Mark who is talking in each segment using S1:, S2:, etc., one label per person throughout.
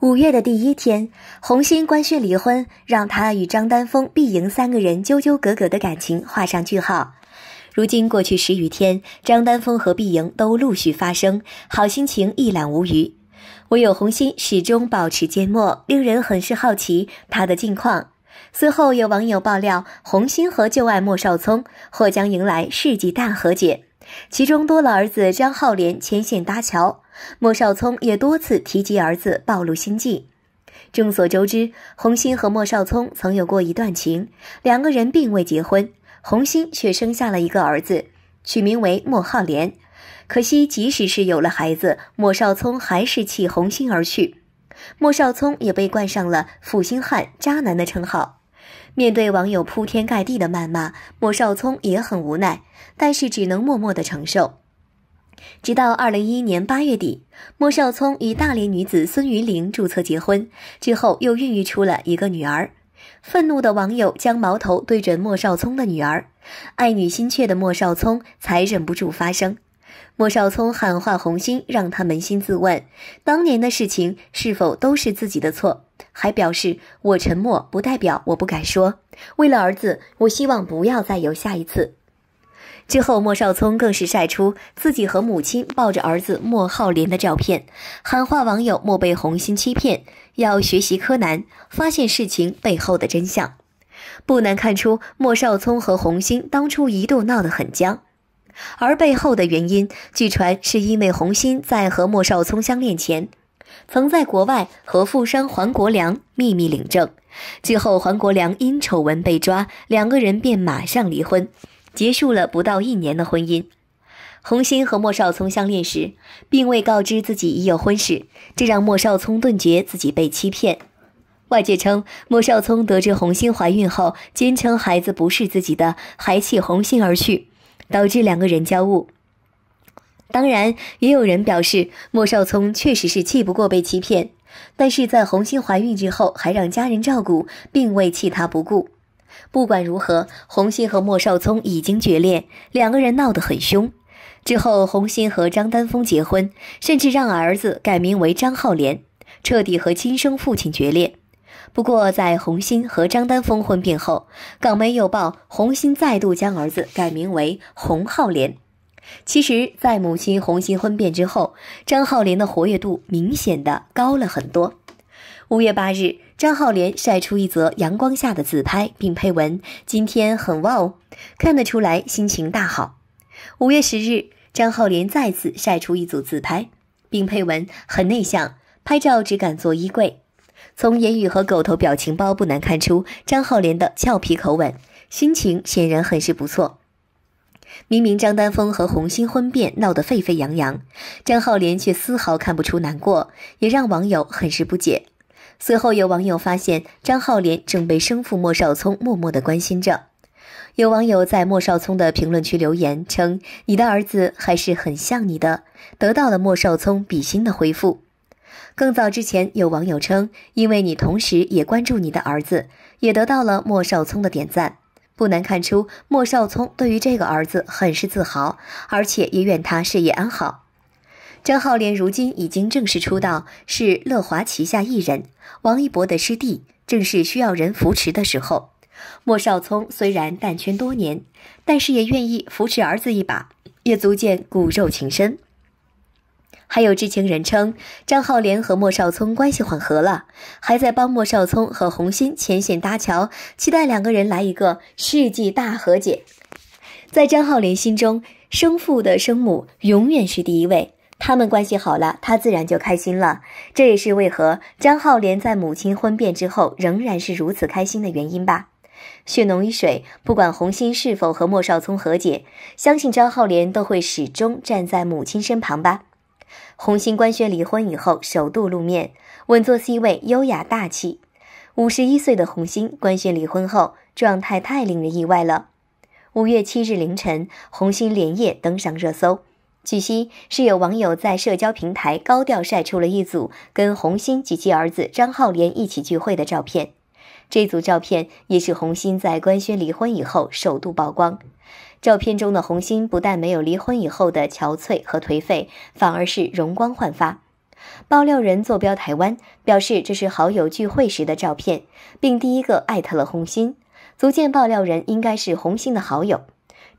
S1: 五月的第一天，红星官宣离婚，让他与张丹峰、毕莹三个人纠纠葛葛的感情画上句号。如今过去十余天，张丹峰和毕莹都陆续发声，好心情一览无余，唯有红星始终保持缄默，令人很是好奇他的近况。随后有网友爆料，红星和旧爱莫少聪或将迎来世纪大和解。其中多了儿子张浩莲牵线搭桥，莫少聪也多次提及儿子暴露心迹。众所周知，红星和莫少聪曾有过一段情，两个人并未结婚，红星却生下了一个儿子，取名为莫浩莲。可惜，即使是有了孩子，莫少聪还是弃红星而去。莫少聪也被冠上了负心汉、渣男的称号。面对网友铺天盖地的谩骂，莫少聪也很无奈，但是只能默默的承受。直到二零一一年八月底，莫少聪与大连女子孙云玲注册结婚之后，又孕育出了一个女儿。愤怒的网友将矛头对准莫少聪的女儿，爱女心切的莫少聪才忍不住发声。莫少聪喊话红星，让他扪心自问，当年的事情是否都是自己的错。还表示我沉默不代表我不敢说。为了儿子，我希望不要再有下一次。之后，莫少聪更是晒出自己和母亲抱着儿子莫浩林的照片，喊话网友莫被红欣欺骗，要学习柯南发现事情背后的真相。不难看出，莫少聪和红星当初一度闹得很僵，而背后的原因，据传是因为红星在和莫少聪相恋前。曾在国外和富商黄国良秘密领证，之后黄国良因丑闻被抓，两个人便马上离婚，结束了不到一年的婚姻。洪欣和莫少聪相恋时，并未告知自己已有婚事，这让莫少聪顿觉自己被欺骗。外界称，莫少聪得知洪欣怀孕后，坚称孩子不是自己的，还弃洪欣而去，导致两个人交恶。当然，也有人表示莫少聪确实是气不过被欺骗，但是在红欣怀孕之后还让家人照顾，并未弃他不顾。不管如何，红欣和莫少聪已经决裂，两个人闹得很凶。之后，红欣和张丹峰结婚，甚至让儿子改名为张浩莲，彻底和亲生父亲决裂。不过，在红欣和张丹峰婚变后，港媒又报红欣再度将儿子改名为洪浩莲。其实，在母亲红心婚变之后，张浩莲的活跃度明显的高了很多。五月八日，张浩莲晒出一则阳光下的自拍，并配文：“今天很哦，看得出来心情大好。”五月十日，张浩莲再次晒出一组自拍，并配文：“很内向，拍照只敢坐衣柜。”从言语和狗头表情包不难看出，张浩莲的俏皮口吻，心情显然很是不错。明明张丹峰和红星婚变闹得沸沸扬扬，张浩然却丝毫看不出难过，也让网友很是不解。随后有网友发现，张浩然正被生父莫少聪默默的关心着。有网友在莫少聪的评论区留言称：“你的儿子还是很像你的。”得到了莫少聪比心的回复。更早之前，有网友称：“因为你同时也关注你的儿子，也得到了莫少聪的点赞。”不难看出，莫少聪对于这个儿子很是自豪，而且也愿他事业安好。张浩莲如今已经正式出道，是乐华旗下艺人，王一博的师弟，正是需要人扶持的时候。莫少聪虽然淡圈多年，但是也愿意扶持儿子一把，也足见骨肉情深。还有知情人称，张浩莲和莫少聪关系缓和了，还在帮莫少聪和红欣牵线搭桥，期待两个人来一个世纪大和解。在张浩莲心中，生父的生母永远是第一位，他们关系好了，他自然就开心了。这也是为何张浩莲在母亲婚变之后仍然是如此开心的原因吧。血浓于水，不管红欣是否和莫少聪和解，相信张浩莲都会始终站在母亲身旁吧。红星官宣离婚以后首度露面，稳坐 C 位，优雅大气。五十一岁的红星官宣离婚后，状态太令人意外了。五月七日凌晨，红星连夜登上热搜。据悉，是有网友在社交平台高调晒出了一组跟红星及其儿子张浩天一起聚会的照片。这组照片也是红星在官宣离婚以后首度曝光。照片中的红星不但没有离婚以后的憔悴和颓废，反而是容光焕发。爆料人坐标台湾，表示这是好友聚会时的照片，并第一个艾特了红星，足见爆料人应该是红星的好友。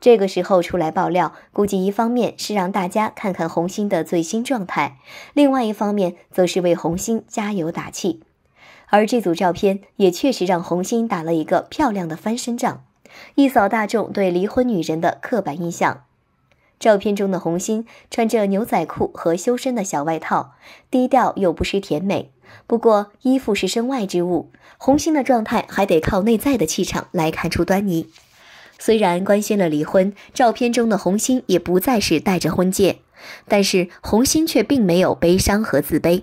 S1: 这个时候出来爆料，估计一方面是让大家看看红星的最新状态，另外一方面则是为红星加油打气。而这组照片也确实让红星打了一个漂亮的翻身仗。一扫大众对离婚女人的刻板印象。照片中的红心穿着牛仔裤和修身的小外套，低调又不失甜美。不过，衣服是身外之物，红心的状态还得靠内在的气场来看出端倪。虽然官宣了离婚，照片中的红心也不再是戴着婚戒，但是红心却并没有悲伤和自卑，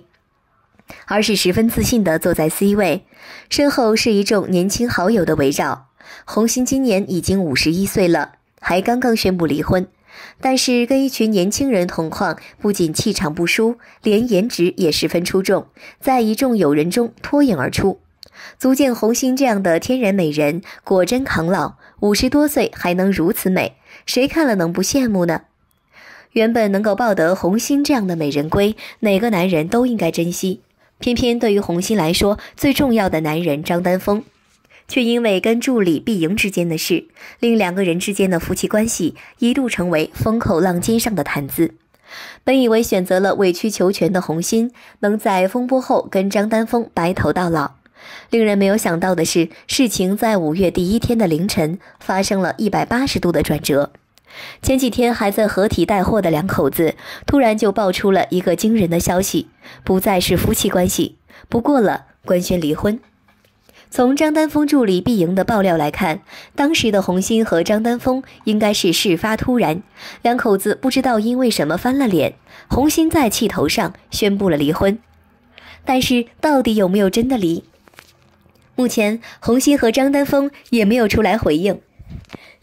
S1: 而是十分自信地坐在 C 位，身后是一众年轻好友的围绕。红星今年已经五十一岁了，还刚刚宣布离婚，但是跟一群年轻人同框，不仅气场不输，连颜值也十分出众，在一众友人中脱颖而出，足见红星这样的天然美人果真抗老，五十多岁还能如此美，谁看了能不羡慕呢？原本能够抱得红星这样的美人归，哪个男人都应该珍惜，偏偏对于红星来说，最重要的男人张丹峰。却因为跟助理毕莹之间的事，令两个人之间的夫妻关系一度成为风口浪尖上的谈资。本以为选择了委曲求全的洪欣，能在风波后跟张丹峰白头到老，令人没有想到的是，事情在五月第一天的凌晨发生了一百八十度的转折。前几天还在合体带货的两口子，突然就爆出了一个惊人的消息：不再是夫妻关系，不过了，官宣离婚。从张丹峰助理毕莹的爆料来看，当时的洪欣和张丹峰应该是事发突然，两口子不知道因为什么翻了脸，洪欣在气头上宣布了离婚。但是到底有没有真的离？目前洪欣和张丹峰也没有出来回应。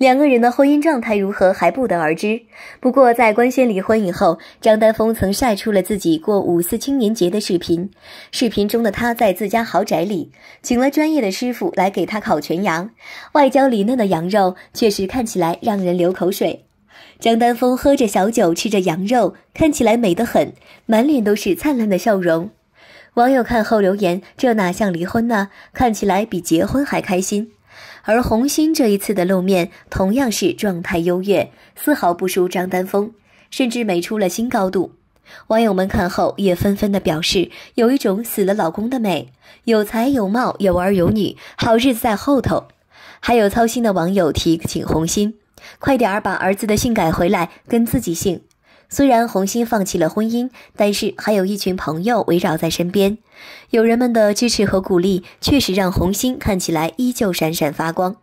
S1: 两个人的婚姻状态如何还不得而知。不过，在官宣离婚以后，张丹峰曾晒出了自己过五四青年节的视频。视频中的他在自家豪宅里，请了专业的师傅来给他烤全羊，外焦里嫩的羊肉确实看起来让人流口水。张丹峰喝着小酒，吃着羊肉，看起来美得很，满脸都是灿烂的笑容。网友看后留言：“这哪像离婚呢？看起来比结婚还开心。”而红星这一次的露面同样是状态优越，丝毫不输张丹峰，甚至美出了新高度。网友们看后也纷纷的表示，有一种死了老公的美，有才有貌，有儿有女，好日子在后头。还有操心的网友提醒红星，快点儿把儿子的姓改回来，跟自己姓。虽然红星放弃了婚姻，但是还有一群朋友围绕在身边，友人们的支持和鼓励确实让红星看起来依旧闪闪发光。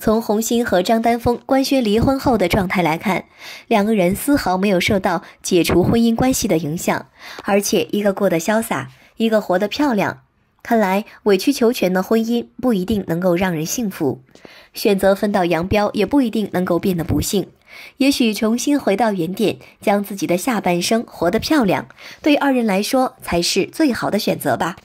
S1: 从红星和张丹峰官宣离婚后的状态来看，两个人丝毫没有受到解除婚姻关系的影响，而且一个过得潇洒，一个活得漂亮。看来委曲求全的婚姻不一定能够让人幸福，选择分道扬镳也不一定能够变得不幸。也许重新回到原点，将自己的下半生活得漂亮，对二人来说才是最好的选择吧。